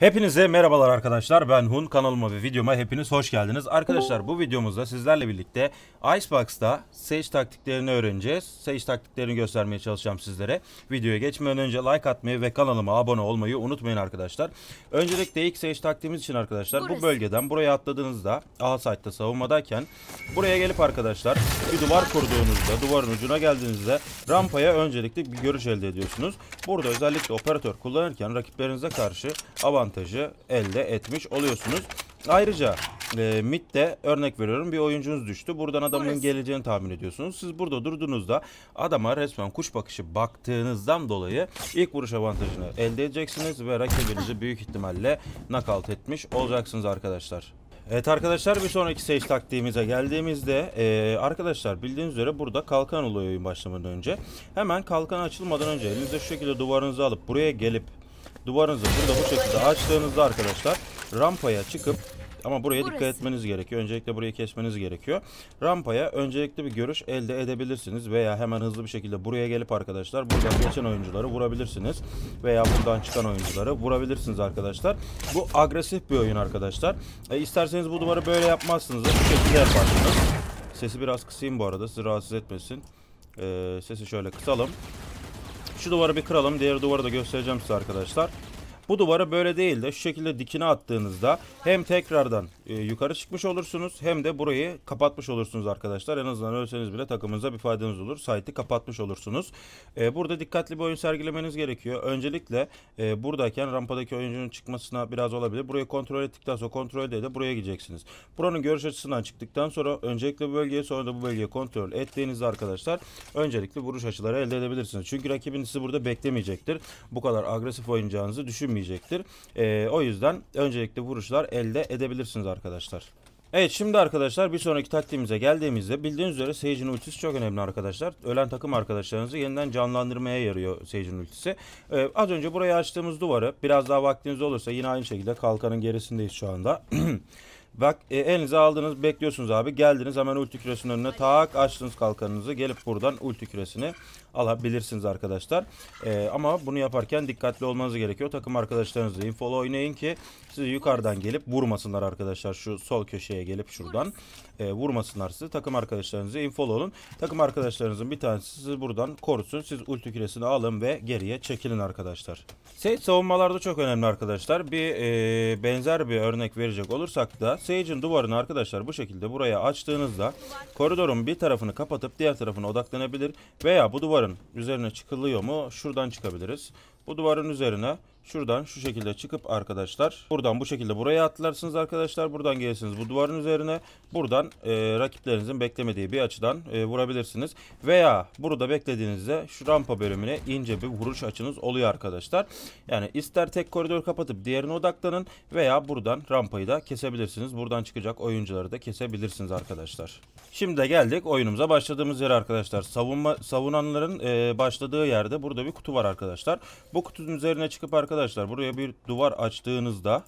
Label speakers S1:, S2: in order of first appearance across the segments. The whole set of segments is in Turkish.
S1: Hepinize merhabalar arkadaşlar ben Hun kanalıma ve videoma hepiniz hoş geldiniz. Arkadaşlar bu videomuzda sizlerle birlikte Icebox'ta Sage taktiklerini öğreneceğiz. Sage taktiklerini göstermeye çalışacağım sizlere. Videoya geçmeden önce like atmayı ve kanalıma abone olmayı unutmayın arkadaşlar. Öncelikle ilk Sage taktiğimiz için arkadaşlar Burası. bu bölgeden buraya atladığınızda A site'da savunmadayken buraya gelip arkadaşlar bir duvar kurduğunuzda duvarın ucuna geldiğinizde rampaya öncelikle bir görüş elde ediyorsunuz. Burada özellikle operatör kullanırken rakiplerinize karşı avantajlı avantajı elde etmiş oluyorsunuz. Ayrıca e, midde örnek veriyorum bir oyuncunuz düştü. Buradan adamın Burası. geleceğini tahmin ediyorsunuz. Siz burada durduğunuzda adama resmen kuş bakışı baktığınızdan dolayı ilk vuruş avantajını elde edeceksiniz ve rakibinizi büyük ihtimalle nakalt etmiş olacaksınız arkadaşlar. Evet arkadaşlar bir sonraki seyir taktiğimize geldiğimizde e, arkadaşlar bildiğiniz üzere burada kalkan oluyor oyun başlamadan önce. Hemen kalkan açılmadan önce elinizde şu şekilde duvarınızı alıp buraya gelip Duvarınızı burada bu şekilde açtığınızda arkadaşlar rampaya çıkıp ama buraya Burası. dikkat etmeniz gerekiyor. Öncelikle burayı kesmeniz gerekiyor. Rampaya öncelikli bir görüş elde edebilirsiniz veya hemen hızlı bir şekilde buraya gelip arkadaşlar buradan geçen oyuncuları vurabilirsiniz veya buradan çıkan oyuncuları vurabilirsiniz arkadaşlar. Bu agresif bir oyun arkadaşlar. E, isterseniz bu duvarı böyle yapmazsınız bu şekilde yaparsınız. Sesi biraz kısayım bu arada sizi rahatsız etmesin. E, sesi şöyle kısalım. Şu duvarı bir kıralım. Diğer duvarı da göstereceğim size arkadaşlar. Bu duvara böyle değil de şu şekilde dikine attığınızda hem tekrardan e, yukarı çıkmış olursunuz hem de burayı kapatmış olursunuz arkadaşlar. En azından ölseniz bile takımınıza bir faydanız olur. Site'i kapatmış olursunuz. E, burada dikkatli bir oyun sergilemeniz gerekiyor. Öncelikle e, buradayken rampadaki oyuncunun çıkmasına biraz olabilir. Burayı kontrol ettikten sonra kontrol de buraya gideceksiniz. Buranın görüş açısından çıktıktan sonra öncelikle bu bölgeye sonra da bu bölgeye kontrol ettiğinizde arkadaşlar öncelikle vuruş açıları elde edebilirsiniz. Çünkü rakibin sizi burada beklemeyecektir. Bu kadar agresif oynayacağınızı düşünmeyecektir. E, o yüzden öncelikle vuruşlar elde edebilirsiniz arkadaşlar arkadaşlar. Evet şimdi arkadaşlar bir sonraki taktiğimize geldiğimizde bildiğiniz üzere Sage'in ultisi çok önemli arkadaşlar. Ölen takım arkadaşlarınızı yeniden canlandırmaya yarıyor Sage'in ultisi. Ee, az önce buraya açtığımız duvarı biraz daha vaktiniz olursa yine aynı şekilde kalkanın gerisindeyiz şu anda. Bak e, elinize aldınız bekliyorsunuz abi. Geldiniz hemen ulti küresinin önüne tak açtınız kalkanınızı. Gelip buradan ulti küresini alabilirsiniz arkadaşlar. E, ama bunu yaparken dikkatli olmanız gerekiyor. Takım arkadaşlarınızla infolu oynayın ki sizi yukarıdan gelip vurmasınlar arkadaşlar. Şu sol köşeye gelip şuradan e, vurmasınlar sizi. Takım arkadaşlarınızı infolu olun. Takım arkadaşlarınızın bir tanesi sizi buradan korusun. Siz ulti küresini alın ve geriye çekilin arkadaşlar. Sage savunmalarda çok önemli arkadaşlar. Bir e, benzer bir örnek verecek olursak da Sage'in duvarını arkadaşlar bu şekilde buraya açtığınızda koridorun bir tarafını kapatıp diğer tarafına odaklanabilir veya bu duvarın üzerine çıkılıyor mu şuradan çıkabiliriz. Bu duvarın üzerine Şuradan şu şekilde çıkıp arkadaşlar buradan bu şekilde buraya atlarsınız arkadaşlar. Buradan gelirsiniz bu duvarın üzerine. Buradan e, rakiplerinizin beklemediği bir açıdan e, vurabilirsiniz. Veya burada beklediğinizde şu rampa bölümüne ince bir vuruş açınız oluyor arkadaşlar. Yani ister tek koridor kapatıp diğerine odaklanın veya buradan rampayı da kesebilirsiniz. Buradan çıkacak oyuncuları da kesebilirsiniz arkadaşlar. Şimdi de geldik oyunumuza başladığımız yer arkadaşlar. Savunma savunanların e, başladığı yerde burada bir kutu var arkadaşlar. Bu kutunun üzerine çıkıp arkadaşlar arkadaşlar buraya bir duvar açtığınızda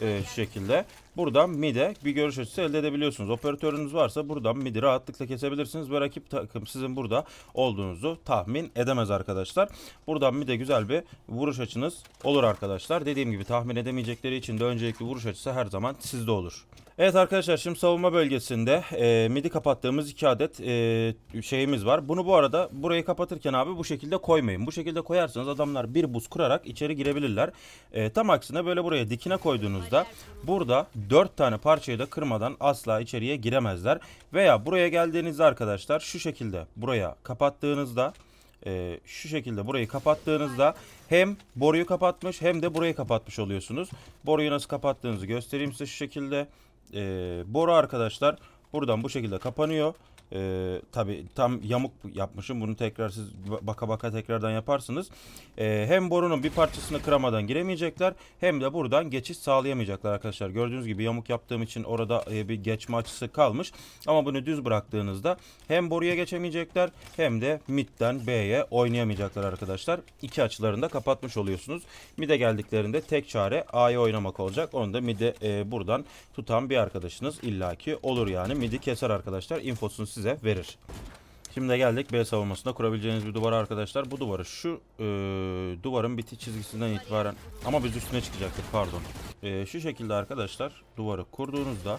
S1: e, şu şekilde buradan mide bir görüş açısı elde edebiliyorsunuz. Operatörünüz varsa buradan midi rahatlıkla kesebilirsiniz ve rakip takım sizin burada olduğunuzu tahmin edemez arkadaşlar. Buradan mide güzel bir vuruş açınız olur arkadaşlar. Dediğim gibi tahmin edemeyecekleri için de öncelikli vuruş açısı her zaman sizde olur. Evet arkadaşlar şimdi savunma bölgesinde e, midi kapattığımız iki adet e, şeyimiz var. Bunu bu arada burayı kapatırken abi bu şekilde koymayın. Bu şekilde koyarsanız adamlar bir buz kurarak içeri girebilirler. E, tam aksine böyle buraya dikine koyduğunuzda burada dört tane parçayı da kırmadan asla içeriye giremezler. Veya buraya geldiğinizde arkadaşlar şu şekilde buraya kapattığınızda e, şu şekilde burayı kapattığınızda hem boruyu kapatmış hem de burayı kapatmış oluyorsunuz. Boruyu nasıl kapattığınızı göstereyim size şu şekilde e, ee, boru arkadaşlar buradan bu şekilde kapanıyor. Ee, tabii tam yamuk yapmışım. Bunu tekrar siz baka baka tekrardan yaparsınız. Ee, hem borunun bir parçasını kıramadan giremeyecekler hem de buradan geçiş sağlayamayacaklar arkadaşlar. Gördüğünüz gibi yamuk yaptığım için orada e, bir geçme açısı kalmış. Ama bunu düz bıraktığınızda hem boruya geçemeyecekler hem de midden B'ye oynayamayacaklar arkadaşlar. İki açılarını da kapatmış oluyorsunuz. Mid'e geldiklerinde tek çare A'ya oynamak olacak. Onu da midi e, buradan tutan bir arkadaşınız illaki olur yani. Mid'i keser arkadaşlar. Infosunu size verir. Şimdi de geldik B savunmasında kurabileceğiniz bir duvara arkadaşlar. Bu duvarı şu e, duvarın biti çizgisinden itibaren ama biz üstüne çıkacaktık pardon. E, şu şekilde arkadaşlar duvarı kurduğunuzda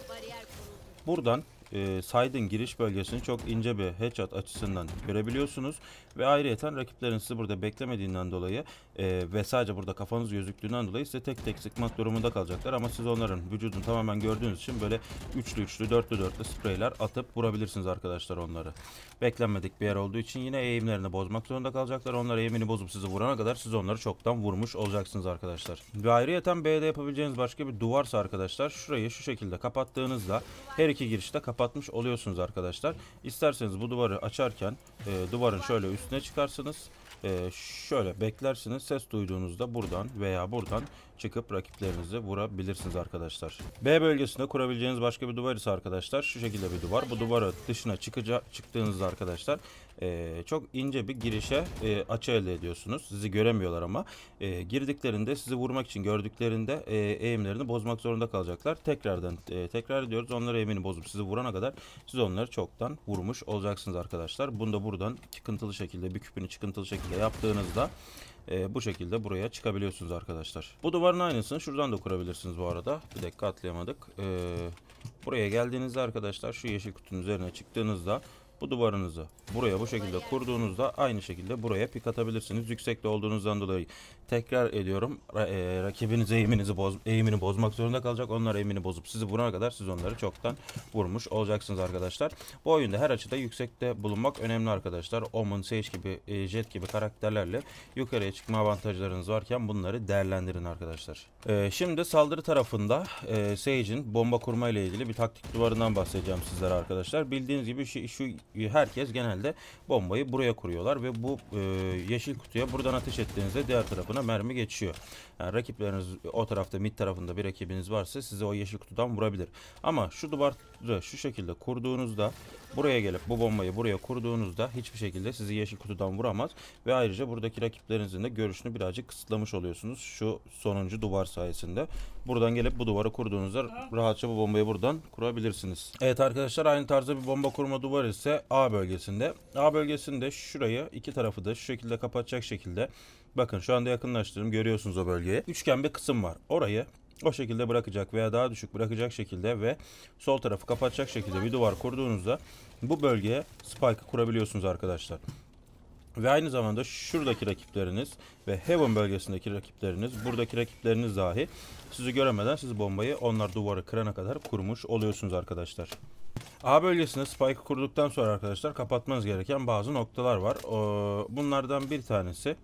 S1: buradan e, side'ın giriş bölgesini çok ince bir headshot açısından görebiliyorsunuz. Ve ayrıyeten rakiplerin sizi burada beklemediğinden dolayı e, ve sadece burada kafanız gözüktüğünden dolayı size tek tek sıkmak durumunda kalacaklar. Ama siz onların vücudunu tamamen gördüğünüz için böyle üçlü üçlü dörtlü dörtlü spreyler atıp vurabilirsiniz arkadaşlar onları. Beklenmedik bir yer olduğu için yine eğimlerini bozmak zorunda kalacaklar. Onlar eğimini bozup sizi vurana kadar siz onları çoktan vurmuş olacaksınız arkadaşlar. Ve ayrıyeten B'de yapabileceğiniz başka bir duvarsa arkadaşlar şurayı şu şekilde kapattığınızda her iki girişte kapattığınızda kapatmış oluyorsunuz arkadaşlar. İsterseniz bu duvarı açarken e, duvarın şöyle üstüne çıkarsınız. E, şöyle beklersiniz. Ses duyduğunuzda buradan veya buradan çıkıp rakiplerinizi vurabilirsiniz arkadaşlar. B bölgesinde kurabileceğiniz başka bir duvar ise arkadaşlar şu şekilde bir duvar. Bu duvarı dışına çıkacak çıktığınızda arkadaşlar e, çok ince bir girişe e, açı elde ediyorsunuz. Sizi göremiyorlar ama e, girdiklerinde sizi vurmak için gördüklerinde e, eğimlerini bozmak zorunda kalacaklar. Tekrardan e, tekrar ediyoruz. Onları eğimini bozup sizi vurana kadar siz onları çoktan vurmuş olacaksınız arkadaşlar. Bunu da buradan çıkıntılı şekilde bir küpünü çıkıntılı şekilde yaptığınızda e, bu şekilde buraya çıkabiliyorsunuz arkadaşlar. Bu duvarın aynısını şuradan da kurabilirsiniz bu arada. Bir dakika atlayamadık. E, buraya geldiğinizde arkadaşlar şu yeşil kutunun üzerine çıktığınızda bu duvarınızı buraya bu şekilde kurduğunuzda aynı şekilde buraya pik atabilirsiniz. Yüksekte olduğunuzdan dolayı tekrar ediyorum. Ra e, rakibiniz eğiminizi boz eğimini bozmak zorunda kalacak. Onlar eğimini bozup sizi vurana kadar siz onları çoktan vurmuş olacaksınız arkadaşlar. Bu oyunda her açıda yüksekte bulunmak önemli arkadaşlar. Omen, Sage gibi, e, Jet gibi karakterlerle yukarıya çıkma avantajlarınız varken bunları değerlendirin arkadaşlar. E, şimdi saldırı tarafında e, Sage'in bomba kurma ile ilgili bir taktik duvarından bahsedeceğim sizlere arkadaşlar. Bildiğiniz gibi şu, şu herkes genelde bombayı buraya kuruyorlar ve bu e, yeşil kutuya buradan ateş ettiğinizde diğer tarafına mermi geçiyor. Yani rakipleriniz o tarafta mid tarafında bir rakibiniz varsa size o yeşil kutudan vurabilir. Ama şu duvarı şu şekilde kurduğunuzda buraya gelip bu bombayı buraya kurduğunuzda hiçbir şekilde sizi yeşil kutudan vuramaz ve ayrıca buradaki rakiplerinizin de görüşünü birazcık kısıtlamış oluyorsunuz şu sonuncu duvar sayesinde. Buradan gelip bu duvarı kurduğunuzda rahatça bu bombayı buradan kurabilirsiniz. Evet arkadaşlar aynı tarzda bir bomba kurma duvar ise A bölgesinde. A bölgesinde şurayı iki tarafı da şu şekilde kapatacak şekilde bakın şu anda yakınlaştırdım görüyorsunuz o bölgeyi. Üçgen bir kısım var. Orayı o şekilde bırakacak veya daha düşük bırakacak şekilde ve sol tarafı kapatacak şekilde bir duvar kurduğunuzda bu bölgeye spike kurabiliyorsunuz arkadaşlar. Ve aynı zamanda şuradaki rakipleriniz ve Heaven bölgesindeki rakipleriniz, buradaki rakipleriniz dahi sizi göremeden siz bombayı onlar duvarı kırana kadar kurmuş oluyorsunuz arkadaşlar. A bölgesinde spike kurduktan sonra arkadaşlar kapatmanız gereken bazı noktalar var. bunlardan bir tanesi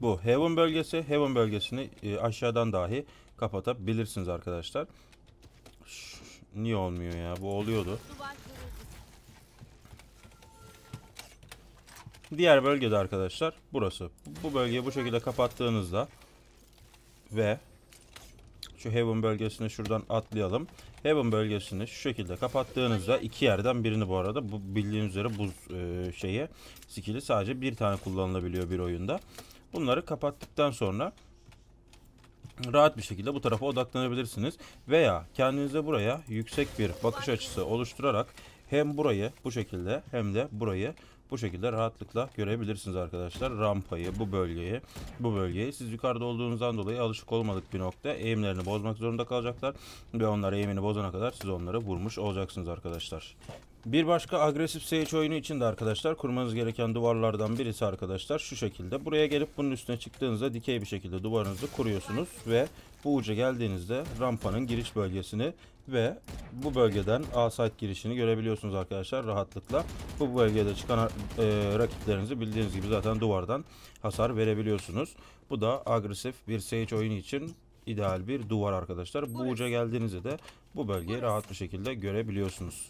S1: bu Heaven bölgesi. Heaven bölgesini e, aşağıdan dahi kapatabilirsiniz arkadaşlar. niye olmuyor ya? Bu oluyordu. Diğer bölgede arkadaşlar burası. Bu bölgeyi bu şekilde kapattığınızda ve şu Heaven bölgesine şuradan atlayalım. Heaven bölgesini şu şekilde kapattığınızda iki yerden birini bu arada bu bildiğiniz üzere buz e, şeye skill'i sadece bir tane kullanılabiliyor bir oyunda. Bunları kapattıktan sonra rahat bir şekilde bu tarafa odaklanabilirsiniz. Veya kendinize buraya yüksek bir bakış açısı oluşturarak hem burayı bu şekilde hem de burayı bu şekilde rahatlıkla görebilirsiniz arkadaşlar. Rampayı, bu bölgeyi, bu bölgeyi. Siz yukarıda olduğunuzdan dolayı alışık olmadık bir nokta. Eğimlerini bozmak zorunda kalacaklar. Ve onlar eğimini bozana kadar siz onları vurmuş olacaksınız arkadaşlar. Bir başka agresif seyirci oyunu için de arkadaşlar kurmanız gereken duvarlardan birisi arkadaşlar şu şekilde. Buraya gelip bunun üstüne çıktığınızda dikey bir şekilde duvarınızı kuruyorsunuz ve bu uca geldiğinizde rampanın giriş bölgesini ve bu bölgeden A-Site girişini görebiliyorsunuz arkadaşlar rahatlıkla. Bu bölgede çıkan e, rakiplerinizi bildiğiniz gibi zaten duvardan hasar verebiliyorsunuz. Bu da agresif bir Sage oyunu için ideal bir duvar arkadaşlar. Bu uca geldiğinizde de bu bölgeyi rahat bir şekilde görebiliyorsunuz.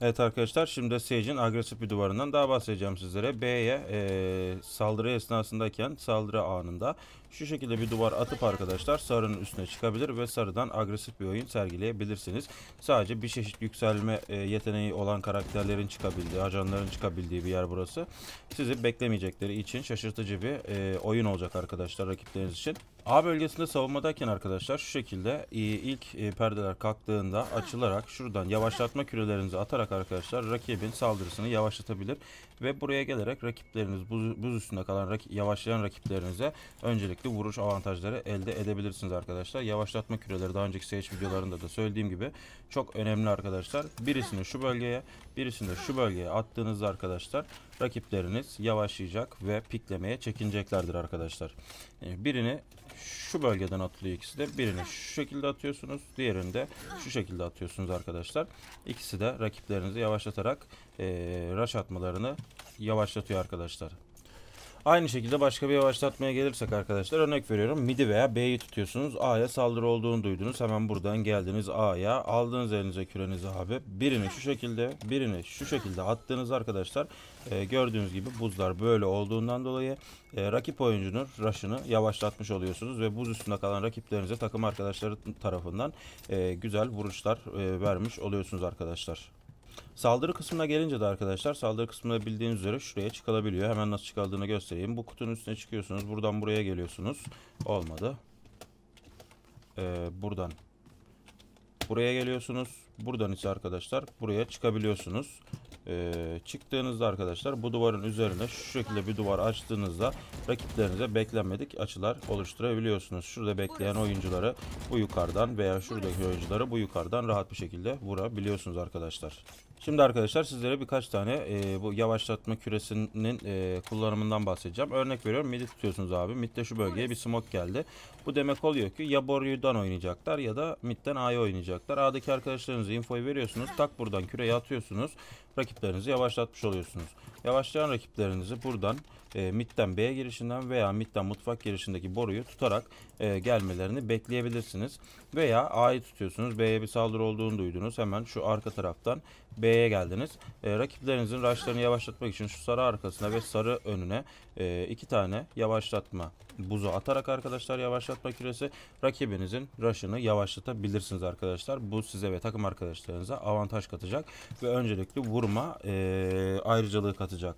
S1: Evet arkadaşlar şimdi Sage'in agresif bir duvarından daha bahsedeceğim sizlere. B'ye e, saldırı esnasındayken saldırı anında şu şekilde bir duvar atıp arkadaşlar sarının üstüne çıkabilir ve sarıdan agresif bir oyun sergileyebilirsiniz. Sadece bir çeşit yükselme e, yeteneği olan karakterlerin çıkabildiği, ajanların çıkabildiği bir yer burası. Sizi beklemeyecekleri için şaşırtıcı bir e, oyun olacak arkadaşlar rakipleriniz için. A bölgesinde savunmadayken arkadaşlar şu şekilde e, ilk perdeler kalktığında açılarak şuradan yavaşlatma kürelerinizi atarak arkadaşlar rakibin saldırısını yavaşlatabilir ve buraya gelerek rakipleriniz buz, üstünde kalan yavaşlayan rakiplerinize öncelik sürekli vuruş avantajları elde edebilirsiniz arkadaşlar. Yavaşlatma küreleri daha önceki seç videolarında da söylediğim gibi çok önemli arkadaşlar. Birisini şu bölgeye birisini de şu bölgeye attığınızda arkadaşlar rakipleriniz yavaşlayacak ve piklemeye çekineceklerdir arkadaşlar. Ee, birini şu bölgeden atılıyor ikisi de. Birini şu şekilde atıyorsunuz. Diğerini de şu şekilde atıyorsunuz arkadaşlar. İkisi de rakiplerinizi yavaşlatarak e, ee, raş atmalarını yavaşlatıyor arkadaşlar. Aynı şekilde başka bir yavaşlatmaya gelirsek arkadaşlar örnek veriyorum midi veya B'yi tutuyorsunuz. A'ya saldırı olduğunu duydunuz. Hemen buradan geldiniz A'ya. Aldınız elinize kürenizi abi. Birini şu şekilde birini şu şekilde attınız arkadaşlar. Ee, gördüğünüz gibi buzlar böyle olduğundan dolayı e, rakip oyuncunun rush'ını yavaşlatmış oluyorsunuz. Ve buz üstünde kalan rakiplerinize takım arkadaşları tarafından e, güzel vuruşlar e, vermiş oluyorsunuz arkadaşlar. Saldırı kısmına gelince de arkadaşlar saldırı kısmında bildiğiniz üzere şuraya çıkılabiliyor. Hemen nasıl çıkaldığını göstereyim. Bu kutunun üstüne çıkıyorsunuz. Buradan buraya geliyorsunuz. Olmadı. Ee, buradan buraya geliyorsunuz. Buradan ise arkadaşlar buraya çıkabiliyorsunuz. E, çıktığınızda arkadaşlar bu duvarın üzerine şu şekilde bir duvar açtığınızda rakiplerinize beklenmedik açılar oluşturabiliyorsunuz. Şurada bekleyen oyuncuları bu yukarıdan veya şuradaki oyuncuları bu yukarıdan rahat bir şekilde vurabiliyorsunuz arkadaşlar. Şimdi arkadaşlar sizlere birkaç tane e, bu yavaşlatma küresinin e, kullanımından bahsedeceğim. Örnek veriyorum midi tutuyorsunuz abi. Midde şu bölgeye bir smoke geldi. Bu demek oluyor ki ya Boryu'dan oynayacaklar ya da midden A'ya oynayacaklar. A'daki arkadaşlarınıza infoyu veriyorsunuz. Tak buradan küreye atıyorsunuz. Rakiplerinizi yavaşlatmış oluyorsunuz. Yavaşlayan rakiplerinizi buradan e, midden B'ye girişinden veya midden mutfak girişindeki boruyu tutarak e, gelmelerini bekleyebilirsiniz. Veya A'yı tutuyorsunuz. B'ye bir saldırı olduğunu duydunuz. Hemen şu arka taraftan B'ye B'ye geldiniz. E, rakiplerinizin raşlarını yavaşlatmak için şu sarı arkasına ve sarı önüne e, iki tane yavaşlatma buzu atarak arkadaşlar yavaşlatma küresi rakibinizin raşını yavaşlatabilirsiniz arkadaşlar. Bu size ve takım arkadaşlarınıza avantaj katacak ve öncelikli vurma e, ayrıcalığı katacak.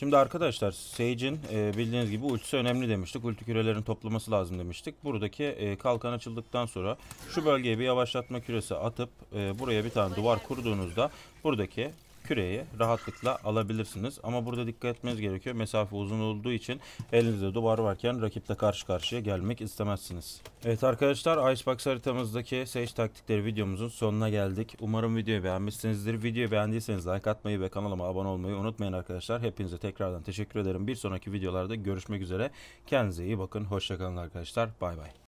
S1: Şimdi arkadaşlar Sage'in e, bildiğiniz gibi ultisi önemli demiştik. Ulti kürelerin toplaması lazım demiştik. Buradaki e, kalkan açıldıktan sonra şu bölgeye bir yavaşlatma küresi atıp e, buraya bir tane duvar kurduğunuzda buradaki küreyi rahatlıkla alabilirsiniz. Ama burada dikkat etmeniz gerekiyor. Mesafe uzun olduğu için elinizde duvar varken rakiple karşı karşıya gelmek istemezsiniz. Evet arkadaşlar Icebox haritamızdaki Sage taktikleri videomuzun sonuna geldik. Umarım videoyu beğenmişsinizdir. Videoyu beğendiyseniz like atmayı ve kanalıma abone olmayı unutmayın arkadaşlar. Hepinize tekrardan teşekkür ederim. Bir sonraki videolarda görüşmek üzere. Kendinize iyi bakın. Hoşçakalın arkadaşlar. Bay bay.